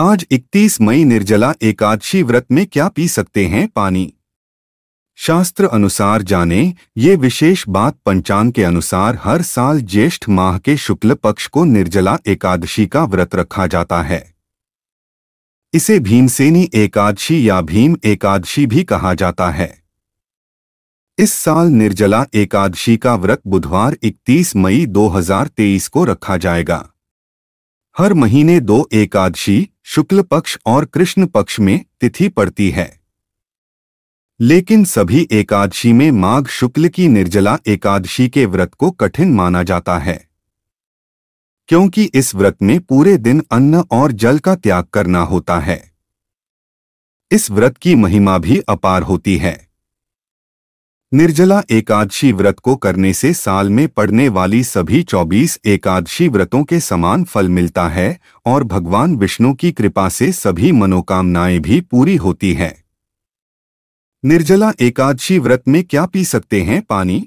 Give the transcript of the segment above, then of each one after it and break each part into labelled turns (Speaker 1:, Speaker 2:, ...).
Speaker 1: आज 31 मई निर्जला एकादशी व्रत में क्या पी सकते हैं पानी शास्त्र अनुसार जाने ये विशेष बात पंचांग के अनुसार हर साल ज्येष्ठ माह के शुक्ल पक्ष को निर्जला एकादशी का व्रत रखा जाता है इसे भीमसेनी एकादशी या भीम एकादशी भी कहा जाता है इस साल निर्जला एकादशी का व्रत बुधवार 31 मई 2023 को रखा जाएगा हर महीने दो एकादशी शुक्ल पक्ष और कृष्ण पक्ष में तिथि पड़ती है लेकिन सभी एकादशी में माघ शुक्ल की निर्जला एकादशी के व्रत को कठिन माना जाता है क्योंकि इस व्रत में पूरे दिन अन्न और जल का त्याग करना होता है इस व्रत की महिमा भी अपार होती है निर्जला एकादशी व्रत को करने से साल में पड़ने वाली सभी 24 एकादशी व्रतों के समान फल मिलता है और भगवान विष्णु की कृपा से सभी मनोकामनाएं भी पूरी होती हैं निर्जला एकादशी व्रत में क्या पी सकते हैं पानी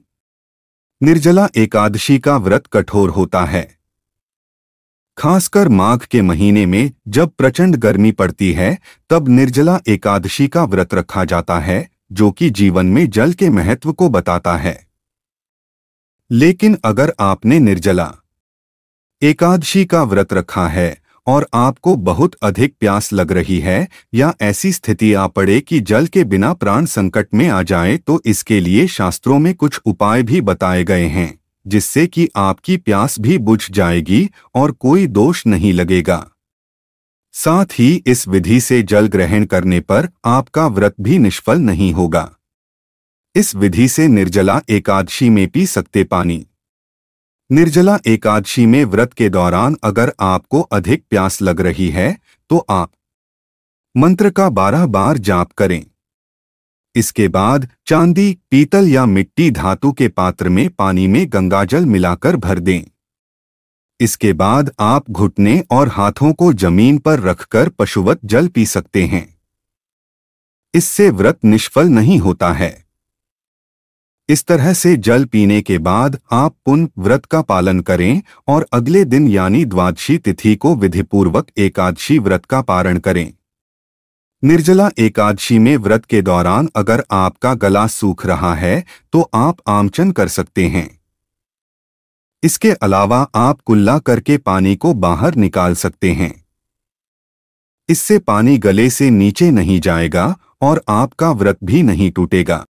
Speaker 1: निर्जला एकादशी का व्रत कठोर होता है खासकर माघ के महीने में जब प्रचंड गर्मी पड़ती है तब निर्जला एकादशी का व्रत रखा जाता है जो कि जीवन में जल के महत्व को बताता है लेकिन अगर आपने निर्जला एकादशी का व्रत रखा है और आपको बहुत अधिक प्यास लग रही है या ऐसी स्थिति आ पड़े कि जल के बिना प्राण संकट में आ जाए तो इसके लिए शास्त्रों में कुछ उपाय भी बताए गए हैं जिससे कि आपकी प्यास भी बुझ जाएगी और कोई दोष नहीं लगेगा साथ ही इस विधि से जल ग्रहण करने पर आपका व्रत भी निष्फल नहीं होगा इस विधि से निर्जला एकादशी में पी सकते पानी निर्जला एकादशी में व्रत के दौरान अगर आपको अधिक प्यास लग रही है तो आप मंत्र का बारह बार जाप करें इसके बाद चांदी पीतल या मिट्टी धातु के पात्र में पानी में गंगाजल मिलाकर भर दें इसके बाद आप घुटने और हाथों को जमीन पर रखकर पशुवत जल पी सकते हैं इससे व्रत निष्फल नहीं होता है इस तरह से जल पीने के बाद आप पुनः व्रत का पालन करें और अगले दिन यानी द्वादशी तिथि को विधिपूर्वक एकादशी व्रत का पारण करें निर्जला एकादशी में व्रत के दौरान अगर आपका गला सूख रहा है तो आप आमचन कर सकते हैं इसके अलावा आप कुल्ला करके पानी को बाहर निकाल सकते हैं इससे पानी गले से नीचे नहीं जाएगा और आपका व्रत भी नहीं टूटेगा